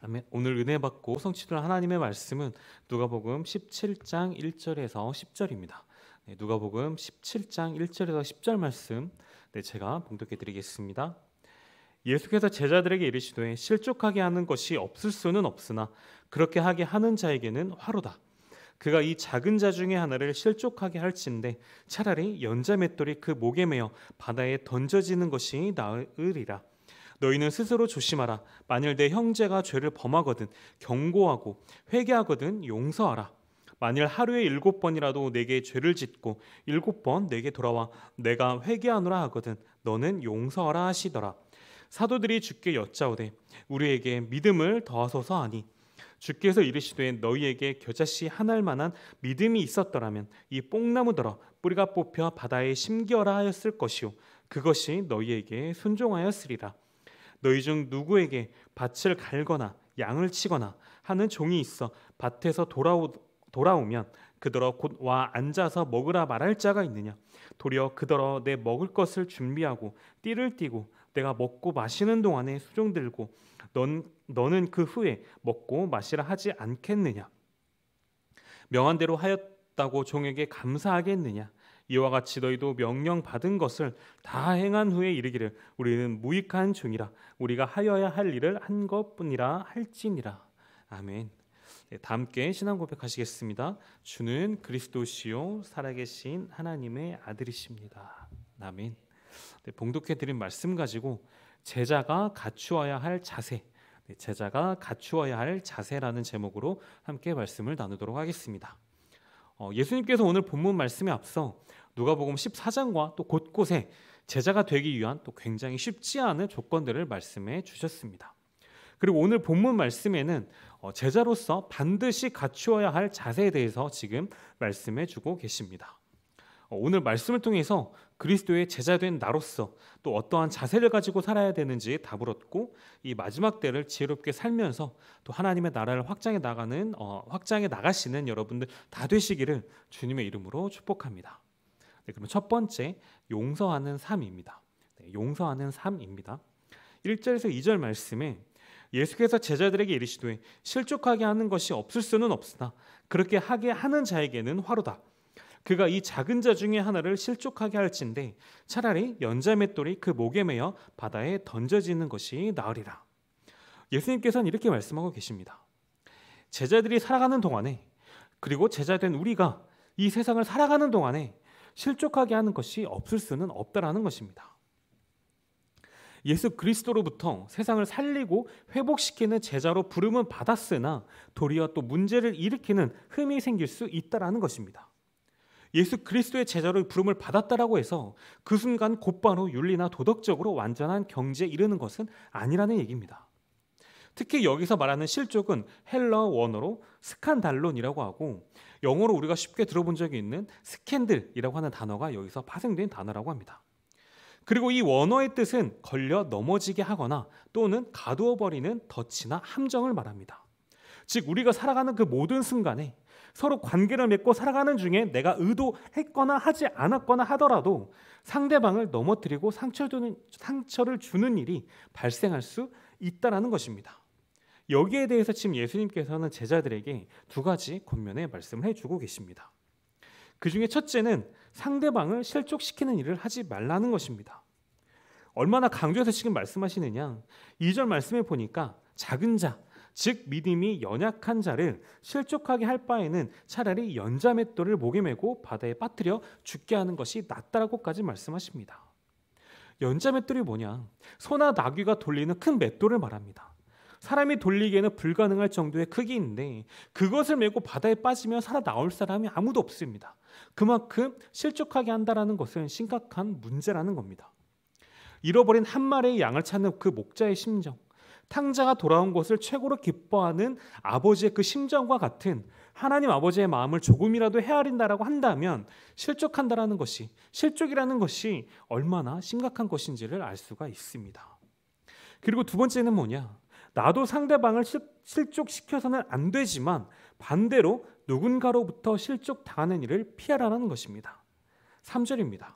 아멘. 오늘 은혜 받고 성취될 하나님의 말씀은 누가복음 17장 1절에서 10절입니다. 네, 누가복음 17장 1절에서 10절 말씀 네, 제가 봉독해 드리겠습니다. 예수께서 제자들에게 이르시되 실족하게 하는 것이 없을 수는 없으나 그렇게 하게 하는 자에게는 화로다. 그가 이 작은 자 중에 하나를 실족하게 할진데 차라리 연자 맷돌이 그 목에 매어 바다에 던져지는 것이 나으리라. 너희는 스스로 조심하라. 만일 내 형제가 죄를 범하거든 경고하고 회개하거든 용서하라. 만일 하루에 일곱 번이라도 내게 죄를 짓고 일곱 번 내게 돌아와 내가 회개하노라 하거든 너는 용서하라 하시더라. 사도들이 주께 여짜오되 우리에게 믿음을 더하소서 하니 주께서 이르시되 너희에게 겨자씨 하나일 만한 믿음이 있었더라면 이 뽕나무더러 뿌리가 뽑혀 바다에 심겨라 하였을 것이요 그것이 너희에게 순종하였으리라. 너희 중 누구에게 밭을 갈거나 양을 치거나 하는 종이 있어 밭에서 돌아오, 돌아오면 그더러 곧 와 앉아서 먹으라 말할 자가 있느냐 도리어 그더러 내 먹을 것을 준비하고 띠를 띠고 내가 먹고 마시는 동안에 수종 들고 넌 너는 그 후에 먹고 마시라 하지 않겠느냐 명한 대로 하였다고 종에게 감사하겠느냐 이와 같이 너희도 명령 받은 것을 다 행한 후에 이르기를 우리는 무익한 종이라 우리가 하여야 할 일을 한 것뿐이라 할지니라 아멘. 네, 다 함께 신앙 고백하시겠습니다. 주는 그리스도시요 살아계신 하나님의 아들이십니다. 아멘. 네, 봉독해 드린 말씀 가지고 제자가 갖추어야 할 자세, 네, 제자가 갖추어야 할 자세라는 제목으로 함께 말씀을 나누도록 하겠습니다. 어, 예수님께서 오늘 본문 말씀에 앞서 누가복음 14장과 또 곳곳에 제자가 되기 위한 또 굉장히 쉽지 않은 조건들을 말씀해 주셨습니다. 그리고 오늘 본문 말씀에는 어, 제자로서 반드시 갖추어야 할 자세에 대해서 지금 말씀해 주고 계십니다. 어, 오늘 말씀을 통해서 그리스도의 제자된 나로서 또 어떠한 자세를 가지고 살아야 되는지 답을 얻고 이 마지막 때를 지혜롭게 살면서 또 하나님의 나라를 확장해 나가는 어, 확장해 나가시는 여러분들 다 되시기를 주님의 이름으로 축복합니다. 네, 그럼 첫 번째 용서하는 삶입니다. 네, 용서하는 삶입니다. 1절에서 2절 말씀에 예수께서 제자들에게 이르시되 실족하게 하는 것이 없을 수는 없으나 그렇게 하게 하는 자에게는 화로다. 그가 이 작은 자 중에 하나를 실족하게 할진대 차라리 연자 맷돌이 그 목에 매어 바다에 던져지는 것이 나으리라. 예수님께서는 이렇게 말씀하고 계십니다. 제자들이 살아가는 동안에 그리고 제자된 우리가 이 세상을 살아가는 동안에 실족하게 하는 것이 없을 수는 없다라는 것입니다. 예수 그리스도로부터 세상을 살리고 회복시키는 제자로 부름은 받았으나 도리어 또 문제를 일으키는 흠이 생길 수 있다라는 것입니다. 예수 그리스도의 제자로 부름을 받았다라고 해서 그 순간 곧바로 윤리나 도덕적으로 완전한 경지에 이르는 것은 아니라는 얘기입니다. 특히 여기서 말하는 실족은 헬러 원어로 스칸달론이라고 하고 영어로 우리가 쉽게 들어본 적이 있는 스캔들이라고 하는 단어가 여기서 파생된 단어라고 합니다. 그리고 이 원어의 뜻은 걸려 넘어지게 하거나 또는 가두어 버리는 덫이나 함정을 말합니다. 즉 우리가 살아가는 그 모든 순간에 서로 관계를 맺고 살아가는 중에 내가 의도했거나 하지 않았거나 하더라도 상대방을 넘어뜨리고 상처주는, 상처를 주는 일이 발생할 수 있다라는 것입니다. 여기에 대해서 지금 예수님께서는 제자들에게 두 가지 권면의 말씀을 해주고 계십니다. 그 중에 첫째는 상대방을 실족시키는 일을 하지 말라는 것입니다. 얼마나 강조해서 지금 말씀하시느냐? 2절 말씀해 보니까 작은 자, 즉 믿음이 연약한 자를 실족하게 할 바에는 차라리 연자맷돌을 목에 메고 바다에 빠뜨려 죽게 하는 것이 낫다라고까지 말씀하십니다. 연자맷돌이 뭐냐? 소나 나귀가 돌리는 큰 맷돌을 말합니다. 사람이 돌리기에는 불가능할 정도의 크기인데 그것을 메고 바다에 빠지면 살아나올 사람이 아무도 없습니다. 그만큼 실족하게 한다라는 것은 심각한 문제라는 겁니다. 잃어버린 한 마리의 양을 찾는 그 목자의 심정, 탕자가 돌아온 것을 최고로 기뻐하는 아버지의 그 심정과 같은 하나님 아버지의 마음을 조금이라도 헤아린다라고 한다면 실족한다라는 것이 실족이라는 것이 얼마나 심각한 것인지를 알 수가 있습니다. 그리고 두 번째는 뭐냐? 나도 상대방을 실, 족시켜서는안 되지만 반대로 누군가로부터 실족당하는 일을 피하라는 것입니다. 3절입니다.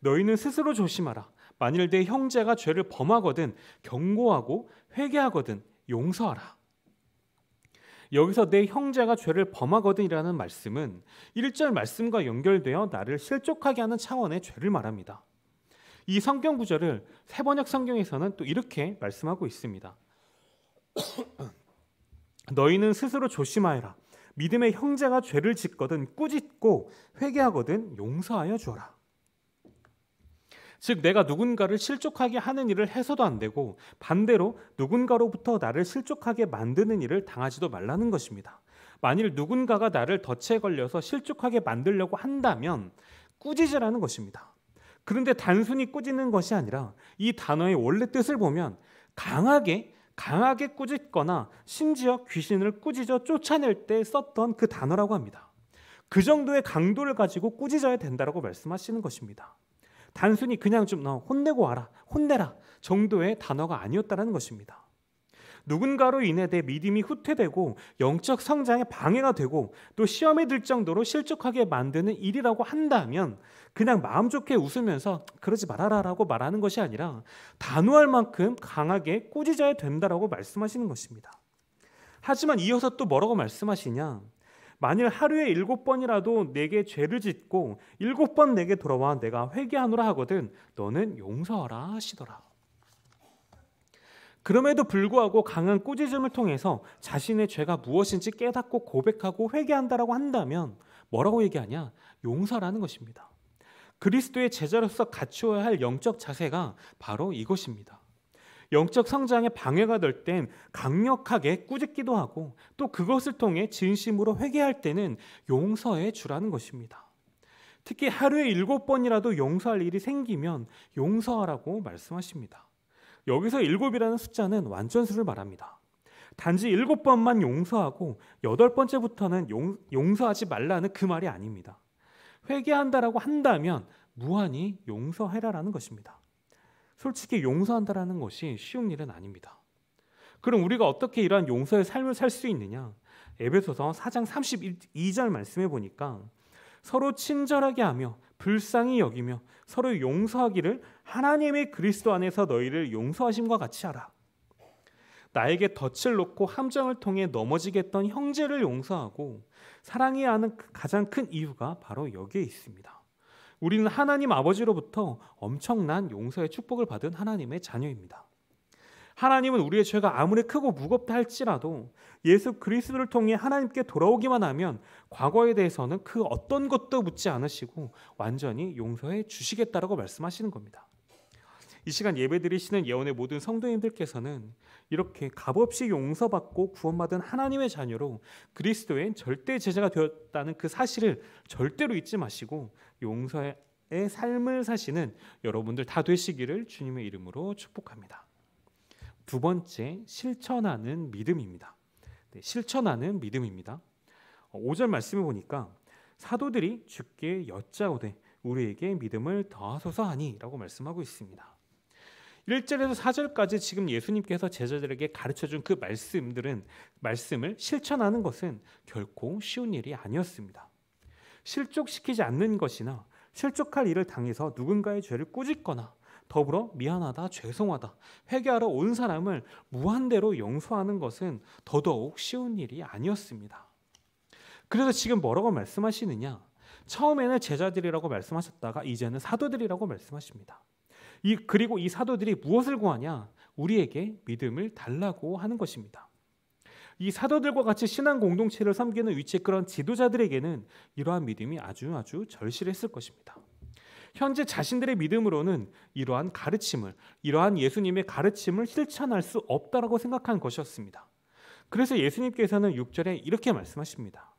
너희는 스스로 조심하라. 만일 내 형제가 죄를 범하거든 경고하고 회개하거든 용서하라. 여기서 내 형제가 죄를 범하거든이라는 말씀은 1절 말씀과 연결되어 나를 실족하게 하는 차원의 죄를 말합니다. 이 성경 구절을 세번역 성경에서는 또 이렇게 말씀하고 있습니다. 너희는 스스로 조심하여라. 믿음의 형제가 죄를 짓거든 꾸짖고 회개하거든 용서하여 주어라. 즉 내가 누군가를 실족하게 하는 일을 해서도 안 되고 반대로 누군가로부터 나를 실족하게 만드는 일을 당하지도 말라는 것입니다. 만일 누군가가 나를 덫에 걸려서 실족하게 만들려고 한다면 꾸짖으라는 것입니다. 그런데 단순히 꾸짖는 것이 아니라 이 단어의 원래 뜻을 보면 강하게 강하게 꾸짖거나 심지어 귀신을 꾸짖어 쫓아낼 때 썼던 그 단어라고 합니다. 그 정도의 강도를 가지고 꾸짖어야 된다라고 말씀하시는 것입니다. 단순히 그냥 좀 어, 혼내고 와라, 혼내라 정도의 단어가 아니었다는 것입니다. 누군가로 인해 내 믿음이 후퇴되고 영적 성장에 방해가 되고 또 시험에 들 정도로 실족하게 만드는 일이라고 한다면 그냥 마음 좋게 웃으면서 그러지 말아라라고 말하는 것이 아니라 단호할 만큼 강하게 꾸짖어야 된다라고 말씀하시는 것입니다. 하지만 이어서 또 뭐라고 말씀하시냐? 만일 하루에 일곱 번이라도 내게 죄를 짓고 일곱 번 내게 돌아와 내가 회개하노라 하거든 너는 용서하라 하시더라. 그럼에도 불구하고 강한 꾸짖음을 통해서 자신의 죄가 무엇인지 깨닫고 고백하고 회개한다라고 한다면 뭐라고 얘기하냐? 용서라는 것입니다. 그리스도의 제자로서 갖추어야 할 영적 자세가 바로 이것입니다. 영적 성장에 방해가 될 땐 강력하게 꾸짖기도 하고 또 그것을 통해 진심으로 회개할 때는 용서해 주라는 것입니다. 특히 하루에 일곱 번이라도 용서할 일이 생기면 용서하라고 말씀하십니다. 여기서 일곱이라는 숫자는 완전수를 말합니다. 단지 일곱 번만 용서하고 여덟 번째부터는 용, 용서하지 말라는 그 말이 아닙니다. 회개한다라고 한다면 무한히 용서해라라는 것입니다. 솔직히 용서한다라는 것이 쉬운 일은 아닙니다. 그럼 우리가 어떻게 이러한 용서의 삶을 살 수 있느냐? 에베소서 4장 32절 말씀해 보니까 서로 친절하게 하며 불쌍히 여기며 서로 용서하기를 하나님의 그리스도 안에서 너희를 용서하심과 같이 하라. 나에게 덫을 놓고 함정을 통해 넘어지겠던 형제를 용서하고 사랑해야 하는 가장 큰 이유가 바로 여기에 있습니다. 우리는 하나님 아버지로부터 엄청난 용서의 축복을 받은 하나님의 자녀입니다. 하나님은 우리의 죄가 아무리 크고 무겁다 할지라도 예수 그리스도를 통해 하나님께 돌아오기만 하면 과거에 대해서는 그 어떤 것도 묻지 않으시고 완전히 용서해 주시겠다라고 말씀하시는 겁니다. 이 시간 예배드리시는 예언의 모든 성도님들께서는 이렇게 값없이 용서받고 구원받은 하나님의 자녀로 그리스도의 절대 제자가 되었다는 그 사실을 절대로 잊지 마시고 용서의 삶을 사시는 여러분들 다 되시기를 주님의 이름으로 축복합니다. 두 번째 실천하는 믿음입니다. 네, 실천하는 믿음입니다. 5절 말씀을 보니까 사도들이 주께 여짜오되 우리에게 믿음을 더하소서 하니라고 말씀하고 있습니다. 1절에서 4절까지 지금 예수님께서 제자들에게 가르쳐 준 그 말씀들은 말씀을 실천하는 것은 결코 쉬운 일이 아니었습니다. 실족시키지 않는 것이나 실족할 일을 당해서 누군가의 죄를 꾸짖거나 더불어 미안하다, 죄송하다, 회개하러 온 사람을 무한대로 용서하는 것은 더더욱 쉬운 일이 아니었습니다. 그래서 지금 뭐라고 말씀하시느냐? 처음에는 제자들이라고 말씀하셨다가 이제는 사도들이라고 말씀하십니다. 이 그리고 이 사도들이 무엇을 구하냐? 우리에게 믿음을 달라고 하는 것입니다. 이 사도들과 같이 신앙 공동체를 섬기는 위치 그런 지도자들에게는 이러한 믿음이 아주 아주 절실했을 것입니다. 현재 자신들의 믿음으로는 이러한 가르침을 이러한 예수님의 가르침을 실천할 수 없다라고 생각한 것이었습니다. 그래서 예수님께서는 6절에 이렇게 말씀하십니다.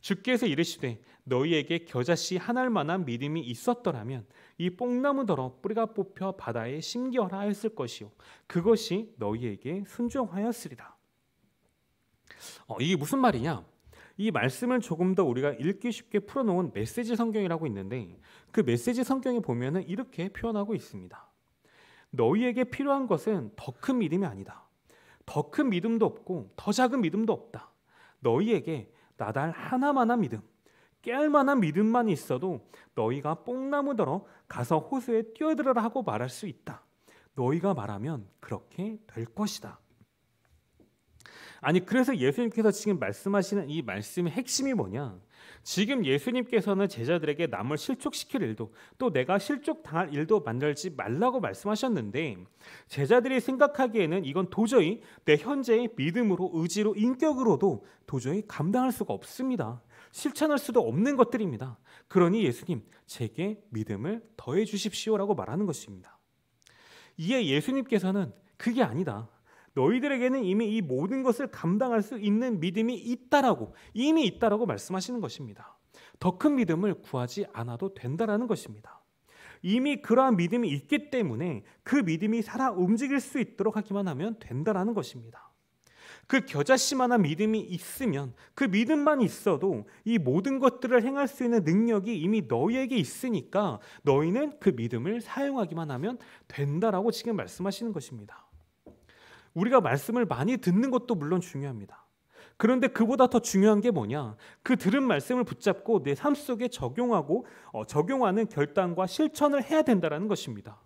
주께서 이르시되 너희에게 겨자씨 하나일 만한 믿음이 있었더라면 이 뽕나무더러 뿌리가 뽑혀 바다에 심겨라 했을 것이요 그것이 너희에게 순종하였으리라. 어, 이게 무슨 말이냐? 이 말씀을 조금 더 우리가 읽기 쉽게 풀어놓은 메시지 성경이라고 있는데 그 메시지 성경에 보면은 이렇게 표현하고 있습니다. 너희에게 필요한 것은 더 큰 믿음이 아니다. 더 큰 믿음도 없고 더 작은 믿음도 없다. 너희에게 나달 하나만한 믿음, 깨알만한 믿음만 있어도 너희가 뽕나무더러 가서 호수에 뛰어들어라 하고 말할 수 있다. 너희가 말하면 그렇게 될 것이다. 아니 그래서 예수님께서 지금 말씀하시는 이 말씀의 핵심이 뭐냐? 지금 예수님께서는 제자들에게 남을 실족시킬 일도 또 내가 실족당할 일도 만들지 말라고 말씀하셨는데 제자들이 생각하기에는 이건 도저히 내 현재의 믿음으로 의지로 인격으로도 도저히 감당할 수가 없습니다. 실천할 수도 없는 것들입니다. 그러니 예수님 제게 믿음을 더해 주십시오라고 말하는 것입니다. 이에 예수님께서는 그게 아니다. 너희들에게는 이미 이 모든 것을 감당할 수 있는 믿음이 있다라고 이미 있다라고 말씀하시는 것입니다. 더 큰 믿음을 구하지 않아도 된다라는 것입니다. 이미 그러한 믿음이 있기 때문에 그 믿음이 살아 움직일 수 있도록 하기만 하면 된다라는 것입니다. 그 겨자씨만한 믿음이 있으면 그 믿음만 있어도 이 모든 것들을 행할 수 있는 능력이 이미 너희에게 있으니까 너희는 그 믿음을 사용하기만 하면 된다라고 지금 말씀하시는 것입니다. 우리가 말씀을 많이 듣는 것도 물론 중요합니다. 그런데 그보다 더 중요한 게 뭐냐? 그 들은 말씀을 붙잡고 내 삶 속에 적용하고 어, 적용하는 결단과 실천을 해야 된다라는 것입니다.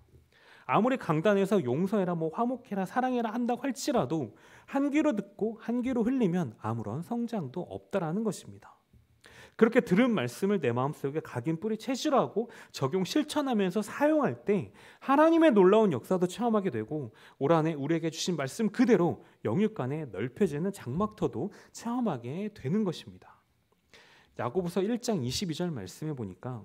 아무리 강단에서 용서해라, 뭐 화목해라, 사랑해라 한다고 할지라도 한 귀로 듣고 한 귀로 흘리면 아무런 성장도 없다라는 것입니다. 그렇게 들은 말씀을 내 마음속에 각인 뿌리 체질하고 적용 실천하면서 사용할 때 하나님의 놀라운 역사도 체험하게 되고 올 한해 우리에게 주신 말씀 그대로 영육 간에 넓혀지는 장막터도 체험하게 되는 것입니다. 야고보서 1장 22절 말씀해 보니까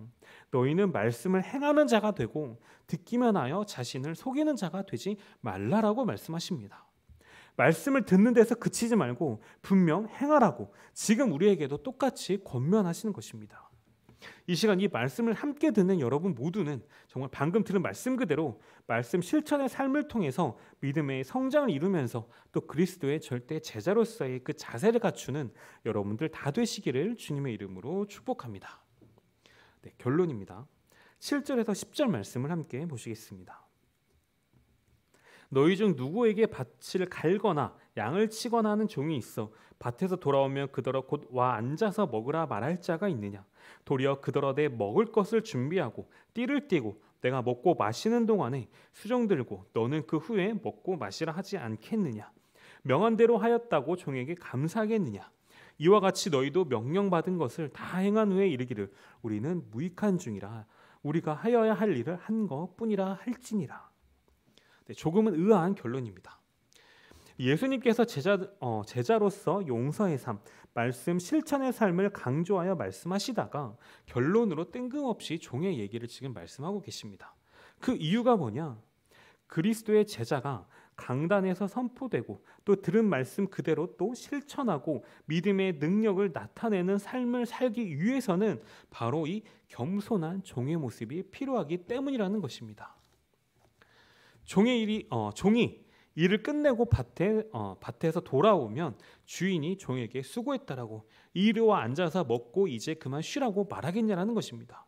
너희는 말씀을 행하는 자가 되고 듣기만 하여 자신을 속이는 자가 되지 말라라고 말씀하십니다. 말씀을 듣는 데서 그치지 말고 분명 행하라고 지금 우리에게도 똑같이 권면하시는 것입니다. 이 시간 이 말씀을 함께 듣는 여러분 모두는 정말 방금 들은 말씀 그대로 말씀 실천의 삶을 통해서 믿음의 성장을 이루면서 또 그리스도의 절대 제자로서의 그 자세를 갖추는 여러분들 다 되시기를 주님의 이름으로 축복합니다. 네, 결론입니다. 7절에서 10절 말씀을 함께 보시겠습니다. 너희 중 누구에게 밭을 갈거나 양을 치거나 하는 종이 있어 밭에서 돌아오면 그더러 곧 와 앉아서 먹으라 말할 자가 있느냐 도리어 그더러 내 먹을 것을 준비하고 띠를 띠고 내가 먹고 마시는 동안에 수정 들고 너는 그 후에 먹고 마시라 하지 않겠느냐 명한 대로 하였다고 종에게 감사하겠느냐 이와 같이 너희도 명령받은 것을 다 행한 후에 이르기를 우리는 무익한 중이라 우리가 하여야 할 일을 한 것뿐이라 할지니라 네, 조금은 의아한 결론입니다. 예수님께서 제자, 어, 제자로서 용서의 삶, 말씀 실천의 삶을 강조하여 말씀하시다가 결론으로 뜬금없이 종의 얘기를 지금 말씀하고 계십니다. 그 이유가 뭐냐? 그리스도의 제자가 강단에서 선포되고 또 들은 말씀 그대로 또 실천하고 믿음의 능력을 나타내는 삶을 살기 위해서는 바로 이 겸손한 종의 모습이 필요하기 때문이라는 것입니다. 종의 일이 어, 종이 일을 끝내고 밭에 어, 밭에서 돌아오면 주인이 종에게 수고했다라고 이리와 앉아서 먹고 이제 그만 쉬라고 말하겠냐라는 것입니다.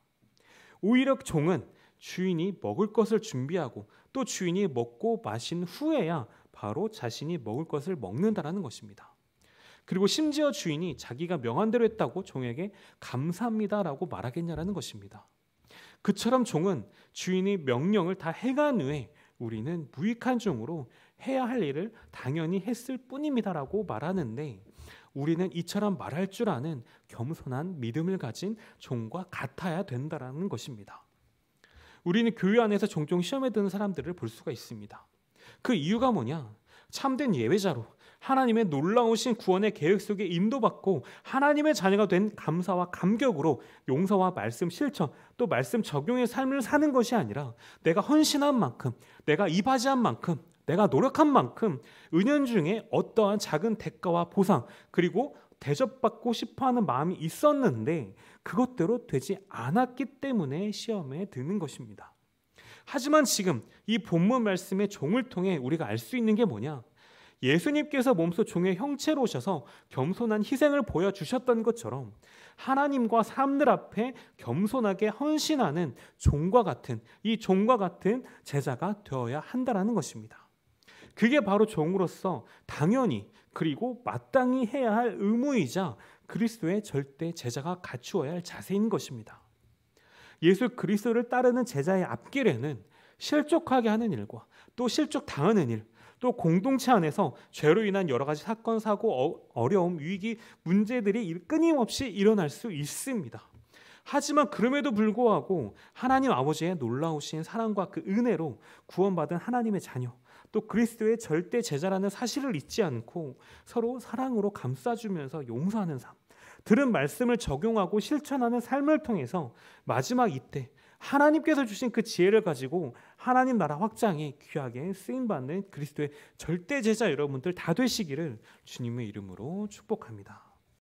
오히려 종은 주인이 먹을 것을 준비하고 또 주인이 먹고 마신 후에야 바로 자신이 먹을 것을 먹는다라는 것입니다. 그리고 심지어 주인이 자기가 명한 대로 했다고 종에게 감사합니다라고 말하겠냐라는 것입니다. 그처럼 종은 주인의 명령을 다 행한 후에 우리는 무익한 중으로 해야 할 일을 당연히 했을 뿐입니다라고 말하는데 우리는 이처럼 말할 줄 아는 겸손한 믿음을 가진 종과 같아야 된다라는 것입니다. 우리는 교회 안에서 종종 시험에 드는 사람들을 볼 수가 있습니다. 그 이유가 뭐냐? 참된 예외자로 하나님의 놀라우신 구원의 계획 속에 인도받고 하나님의 자녀가 된 감사와 감격으로 용서와 말씀 실천 또 말씀 적용의 삶을 사는 것이 아니라 내가 헌신한 만큼 내가 이바지한 만큼 내가 노력한 만큼 은연중에 어떠한 작은 대가와 보상 그리고 대접받고 싶어하는 마음이 있었는데 그것대로 되지 않았기 때문에 시험에 드는 것입니다. 하지만 지금 이 본문 말씀의 종을 통해 우리가 알 수 있는 게 뭐냐? 예수님께서 몸소 종의 형체로 오셔서 겸손한 희생을 보여주셨던 것처럼 하나님과 사람들 앞에 겸손하게 헌신하는 종과 같은 이 종과 같은 제자가 되어야 한다라는 것입니다. 그게 바로 종으로서 당연히 그리고 마땅히 해야 할 의무이자 그리스도의 절대 제자가 갖추어야 할 자세인 것입니다. 예수 그리스도를 따르는 제자의 앞길에는 실족하게 하는 일과 또 실족당하는 일, 또 공동체 안에서 죄로 인한 여러 가지 사건, 사고, 어, 려움 위기, 문제들이 끊임없이 일어날 수 있습니다. 하지만 그럼에도 불구하고 하나님 아버지의 놀라우신 사랑과 그 은혜로 구원받은 하나님의 자녀, 또 그리스도의 절대 제자라는 사실을 잊지 않고 서로 사랑으로 감싸주면서 용서하는 삶, 들은 말씀을 적용하고 실천하는 삶을 통해서 마지막 이때 하나님께서 주신 그 지혜를 가지고 하나님 나라 확장에 귀하게 쓰임받는 그리스도의 절대 제자 여러분들 다 되시기를 주님의 이름으로 축복합니다.